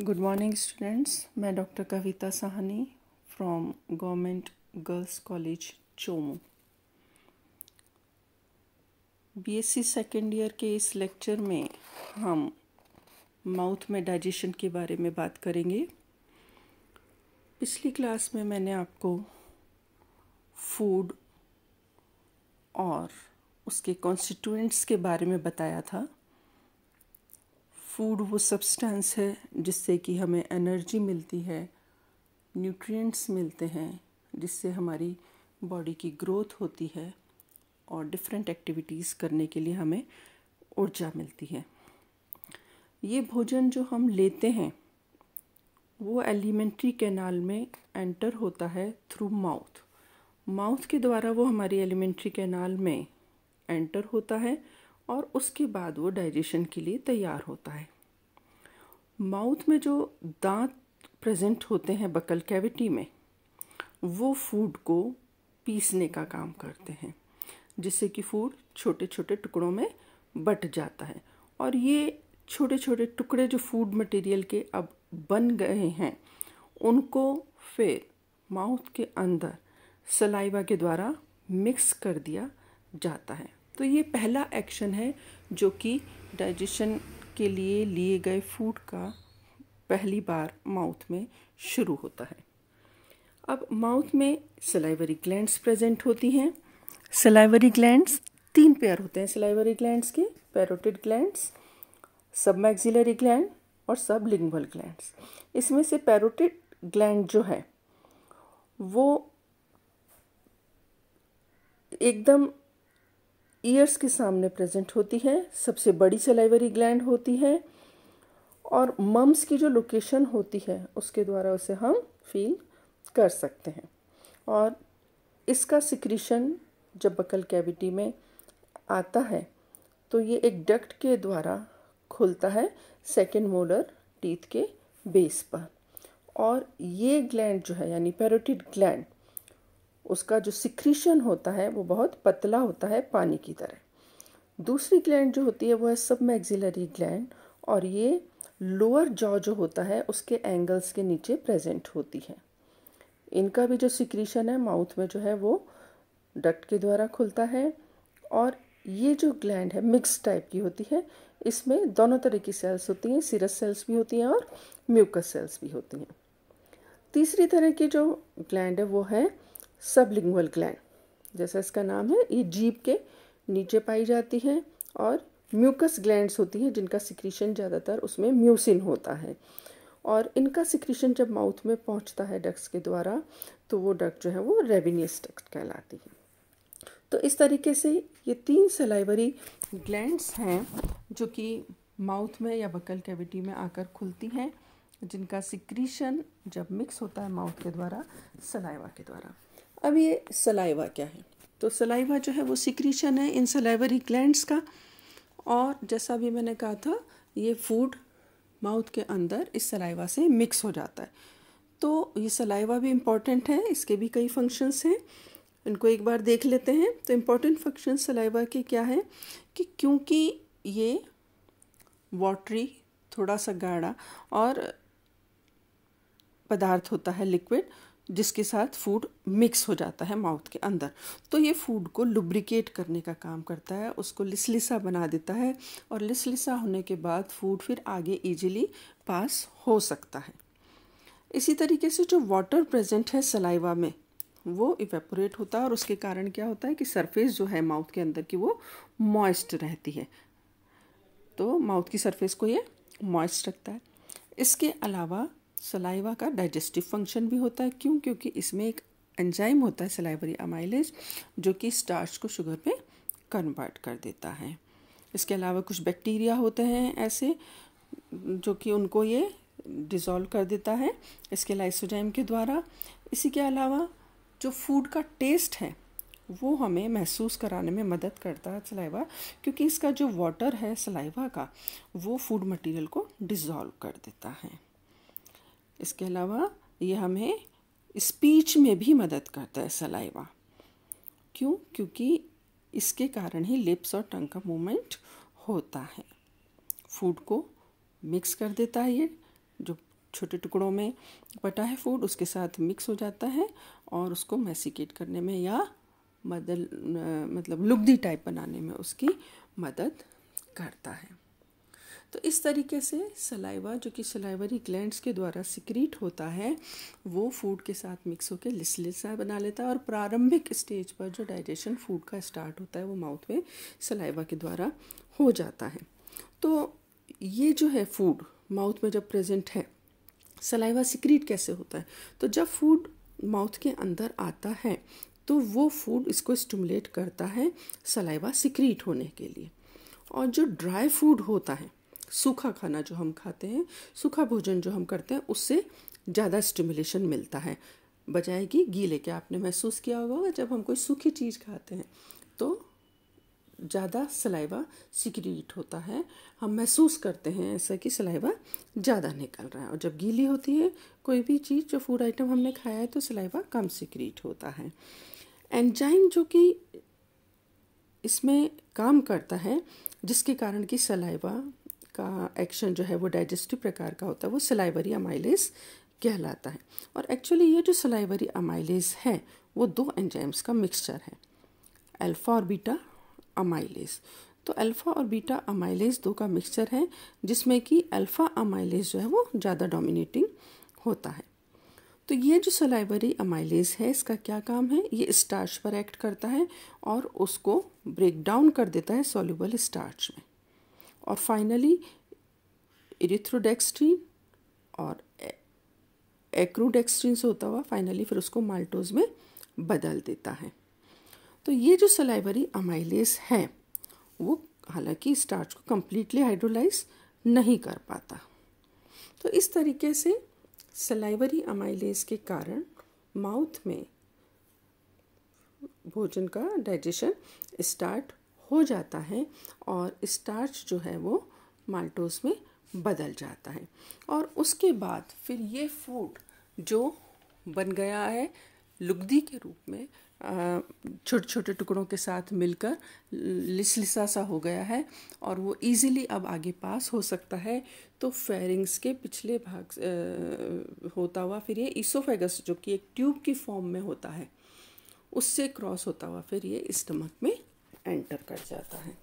good morning students मैं doctor Kavita Sahni from government girls college Chomu BSc second year के इस lecture में हम माउथ में डाइजेशन के बारे में बात करेंगे पिछली क्लास में मैंने आपको फूड और उसके कॉन्स्टिट्यूएंट्स के बारे में बताया था फूड वो सब्सटेंस है जिससे कि हमें एनर्जी मिलती है न्यूट्रिएंट्स मिलते हैं जिससे हमारी बॉडी की ग्रोथ होती है और डिफरेंट एक्टिविटीज़ करने के लिए हमें ऊर्जा मिलती है ये भोजन जो हम लेते हैं वो एलिमेंट्री कैनाल में एंटर होता है थ्रू माउथ माउथ के द्वारा वो हमारी एलिमेंट्री कैनाल में एंटर होता है और उसके बाद वो डाइजेशन के लिए तैयार होता है माउथ में जो दांत प्रेजेंट होते हैं बकल कैविटी में वो फूड को पीसने का काम करते हैं जिससे कि फूड छोटे छोटे टुकड़ों में बट जाता है और ये छोटे छोटे टुकड़े जो फूड मटेरियल के अब बन गए हैं उनको फिर माउथ के अंदर सलाइवा के द्वारा मिक्स कर दिया जाता है तो ये पहला एक्शन है जो कि डाइजेशन के लिए लिए गए फूड का पहली बार माउथ में शुरू होता है अब माउथ में सलाइवरी ग्लैंड्स प्रेजेंट होती हैं सलाइवरी ग्लैंड्स तीन पेयर होते हैं सलाइवरी ग्लैंड्स के parotid glands submaxillary gland और सब लिंगुअल ग्लैंड्स इसमें से पैरोटिड ग्लैंड जो है वो एकदम ईयर्स के सामने प्रेजेंट होती है सबसे बड़ी सलाइवरी ग्लैंड होती है और मम्स की जो लोकेशन होती है उसके द्वारा उसे हम फील कर सकते हैं और इसका सिक्रीशन जब बकल कैविटी में आता है तो ये एक डक्ट के द्वारा खुलता है सेकेंड मोलर टीथ के बेस पर और ये ग्लैंड जो है यानी पैरोटिड ग्लैंड उसका जो सिक्रीशन होता है वो बहुत पतला होता है पानी की तरह दूसरी ग्लैंड जो होती है वो है सब मैग्जिलरी ग्लैंड और ये लोअर जॉ जो होता है उसके एंगल्स के नीचे प्रेजेंट होती है इनका भी जो सिक्रीशन है माउथ में जो है वो डक्ट के द्वारा खुलता है और ये जो ग्लैंड है मिक्स टाइप की होती है इसमें दोनों तरह की सेल्स होती हैं सीरस सेल्स भी होती हैं और म्यूकस सेल्स भी होती हैं तीसरी तरह की जो ग्लैंड है वो है सबलिंगुअल ग्लैंड जैसा इसका नाम है ये जीप के नीचे पाई जाती है और म्यूकस ग्लैंड्स होती हैं जिनका सिक्रीशन ज़्यादातर उसमें म्यूसिन होता है और इनका सिक्रीशन जब माउथ में पहुंचता है डक्स के द्वारा तो वो डक जो है वो रेविनियस डक्ट कहलाती है तो इस तरीके से ये तीन सलाइवरी ग्लैंड्स हैं जो कि माउथ में या बकल कैविटी में आकर खुलती हैं जिनका सिक्रीशन जब मिक्स होता है माउथ के द्वारा सलाइवा के द्वारा अब ये सलाइवा क्या है तो सलाइवा जो है वो सिक्रीशन है इन सलाइवरी ग्लैंड्स का और जैसा भी मैंने कहा था ये फूड माउथ के अंदर इस सलाइवा से मिक्स हो जाता है तो ये सलाइवा भी इम्पॉर्टेंट है इसके भी कई फंक्शंस हैं इनको एक बार देख लेते हैं तो इम्पॉर्टेंट फंक्शन सलाइवा के क्या है कि क्योंकि ये वाटरी थोड़ा सा गाढ़ा और पदार्थ होता है लिक्विड जिसके साथ फूड मिक्स हो जाता है माउथ के अंदर तो ये फूड को लुब्रिकेट करने का काम करता है उसको लिसलिसा बना देता है और लिसलिसा होने के बाद फूड फिर आगे इजीली पास हो सकता है इसी तरीके से जो वाटर प्रेजेंट है सलाइवा में वो इवेपोरेट होता है और उसके कारण क्या होता है कि सरफेस जो है माउथ के अंदर की वो मॉइस्ट रहती है तो माउथ की सरफेस को ये मॉइस्ट रखता है इसके अलावा सलाइवा का डाइजेस्टिव फंक्शन भी होता है क्यों क्योंकि इसमें एक एंजाइम होता है सलाइवरी अमाइलेज जो कि स्टार्च को शुगर में कन्वर्ट कर देता है इसके अलावा कुछ बैक्टीरिया होते हैं ऐसे जो कि उनको ये डिज़ोल्व कर देता है इसके लाइसोजाइम के द्वारा इसी के अलावा जो फूड का टेस्ट है वो हमें महसूस कराने में मदद करता है सलाइवा क्योंकि इसका जो वाटर है सलाइवा का वो फूड मटेरियल को डिज़ोल्व कर देता है इसके अलावा ये हमें स्पीच में भी मदद करता है सलाइवा क्यों क्योंकि इसके कारण ही लिप्स और टंग का मूवमेंट होता है फूड को मिक्स कर देता है ये जो छोटे टुकड़ों में बटा है फूड उसके साथ मिक्स हो जाता है और उसको मैसिकेट करने में या बदल मतलब लुगदी टाइप बनाने में उसकी मदद करता है तो इस तरीके से सलाइवा जो कि सलाइवरी ग्लैंड्स के द्वारा सिक्रीट होता है वो फूड के साथ मिक्स होकर लिसलिसा बना लेता है और प्रारंभिक स्टेज पर जो डाइजेशन फूड का स्टार्ट होता है वो माउथ में सलाइवा के द्वारा हो जाता है तो ये जो है फूड माउथ में जब प्रेजेंट है सलाइवा सिक्रीट कैसे होता है तो जब फूड माउथ के अंदर आता है तो वो फूड इसको स्टिमुलेट करता है सलाइवा सिक्रीट होने के लिए और जो ड्राई फूड होता है सूखा खाना जो हम खाते हैं सूखा भोजन जो हम करते हैं उससे ज़्यादा स्टिमुलेशन मिलता है बजाय कि गीले के आपने महसूस किया होगा जब हम कोई सूखी चीज़ खाते हैं तो ज़्यादा सलाइवा सिक्रीट होता है हम महसूस करते हैं ऐसा कि सलाइवा ज़्यादा निकल रहा है और जब गीली होती है कोई भी चीज़ जो फूड आइटम हमने खाया है तो सलाइवा कम सिक्रीट होता है एंजाइम जो कि इसमें काम करता है जिसके कारण कि सलाइवा का एक्शन जो है वो डाइजेस्टिव प्रकार का होता है वो सिलाईवरी अमाइलेज कहलाता है और एक्चुअली ये जो सिलाईवरी अमाइलेज है वो दो एंजाइम्स का मिक्सचर है अल्फ़ा और बीटा अमाइलेज तो अल्फ़ा और बीटा अमाइलेज दो का मिक्सचर है जिसमें कि अल्फ़ा अमाइलेज जो है वो ज़्यादा डोमिनेटिंग होता है तो ये जो सलाइवरी अमाइलेज है इसका क्या काम है ये स्टार्च पर एक्ट करता है और उसको ब्रेक डाउन कर देता है सोल्यूबल स्टार्च में और फाइनली इरिथ्रोडेक्सट्रीन और एक्रोडेक्सट्रीन e, से होता हुआ फाइनली फिर उसको माल्टोज में बदल देता है तो ये जो सलाइवरी अमाइलेस है वो हालांकि स्टार्च को कम्प्लीटली हाइड्रोलाइज नहीं कर पाता तो इस तरीके से सलाइवरी अमाइलेस के कारण माउथ में भोजन का डाइजेशन स्टार्ट हो जाता है और स्टार्च जो है वो माल्टोज में बदल जाता है और उसके बाद फिर ये फूड जो बन गया है लुगदी के रूप में छोटे छोटे टुकड़ों के साथ मिलकर लिसलिसा सा हो गया है और वो इजीली अब आगे पास हो सकता है तो फेरिंग्स के पिछले भाग आ, होता हुआ फिर ये इसोफेगस जो कि एक ट्यूब की फॉर्म में होता है उससे क्रॉस होता हुआ फिर ये स्टमक में एंटर कर जाता है